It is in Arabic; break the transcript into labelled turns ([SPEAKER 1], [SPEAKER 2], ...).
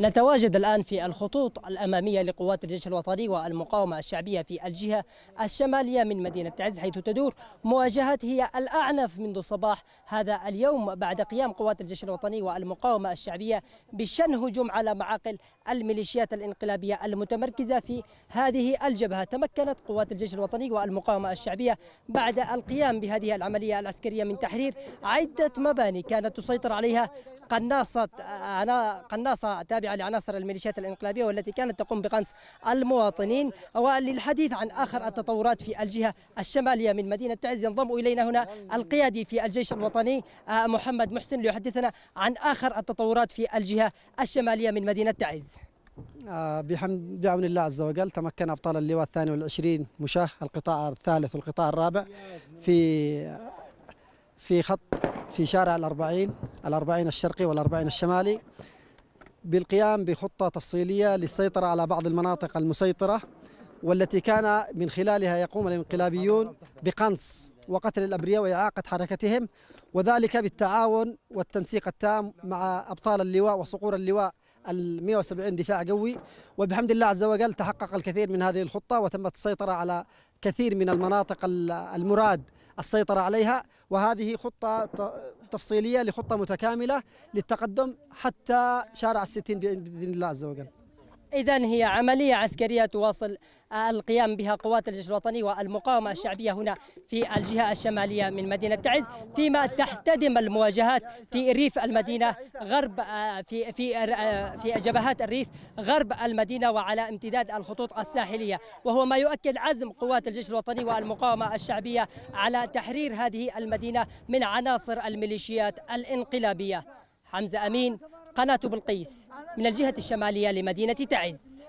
[SPEAKER 1] نتواجد الآن في الخطوط الأمامية لقوات الجيش الوطني والمقاومة الشعبية في الجهة الشمالية من مدينة تعز حيث تدور مواجهات هي الأعنف منذ صباح هذا اليوم بعد قيام قوات الجيش الوطني والمقاومة الشعبية بشن هجوم على معاقل الميليشيات الانقلابية المتمركزة في هذه الجبهة تمكنت قوات الجيش الوطني والمقاومة الشعبية بعد القيام بهذه العملية العسكرية من تحرير عدة مباني كانت تسيطر عليها قناصة قناصة تابعة لعناصر الميليشيات الانقلابية والتي كانت تقوم بقنص المواطنين وللحديث عن آخر التطورات في الجهة الشمالية من مدينة تعز ينضم إلينا هنا القيادي في الجيش الوطني آه، محمد محسن ليحدثنا عن آخر التطورات في الجهة الشمالية من مدينة تعز
[SPEAKER 2] آه، بحمد بعون الله عز وجل تمكن أبطال اللواء الثاني والعشرين مشاه القطاع الثالث والقطاع الرابع في في خط في شارع الأربعين الأربعين الشرقي والأربعين الشمالي بالقيام بخطة تفصيلية للسيطرة على بعض المناطق المسيطرة والتي كان من خلالها يقوم الانقلابيون بقنص وقتل الأبرياء وإعاقة حركتهم وذلك بالتعاون والتنسيق التام مع أبطال اللواء وصقور اللواء ال 170 دفاع قوي وبحمد الله عز وجل تحقق الكثير من هذه الخطة وتمت السيطرة على كثير من المناطق المراد السيطرة عليها وهذه خطة تفصيلية لخطة متكاملة للتقدم حتى شارع الستين بإذن الله عز وجل
[SPEAKER 1] إذا هي عملية عسكرية تواصل القيام بها قوات الجيش الوطني والمقاومة الشعبية هنا في الجهة الشمالية من مدينة تعز فيما تحتدم المواجهات في ريف المدينة غرب آه، في في آه، في جبهات الريف غرب المدينة وعلى امتداد الخطوط الساحلية وهو ما يؤكد عزم قوات الجيش الوطني والمقاومة الشعبية على تحرير هذه المدينة من عناصر الميليشيات الانقلابية حمزة أمين قناة بلقيس من الجهة الشمالية لمدينة تعز